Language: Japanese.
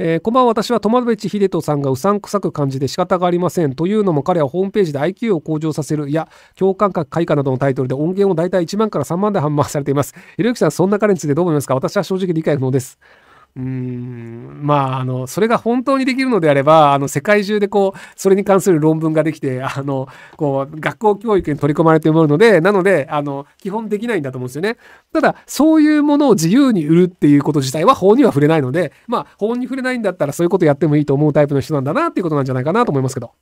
えー、こんばんは私は友淵秀人さんがうさんくさく感じで仕方がありませんというのも彼はホームページで IQ を向上させるいや共感覚開花などのタイトルで音源を大体1万から3万で販売されていますひろゆきさんそんな彼についてどう思いますか私は正直理解不能ですうーんまあ、あの、それが本当にできるのであれば、あの、世界中でこう、それに関する論文ができて、あの、こう、学校教育に取り込まれてもらうので、なので、あの、基本できないんだと思うんですよね。ただ、そういうものを自由に売るっていうこと自体は法には触れないので、まあ、法に触れないんだったらそういうことやってもいいと思うタイプの人なんだなっていうことなんじゃないかなと思いますけど。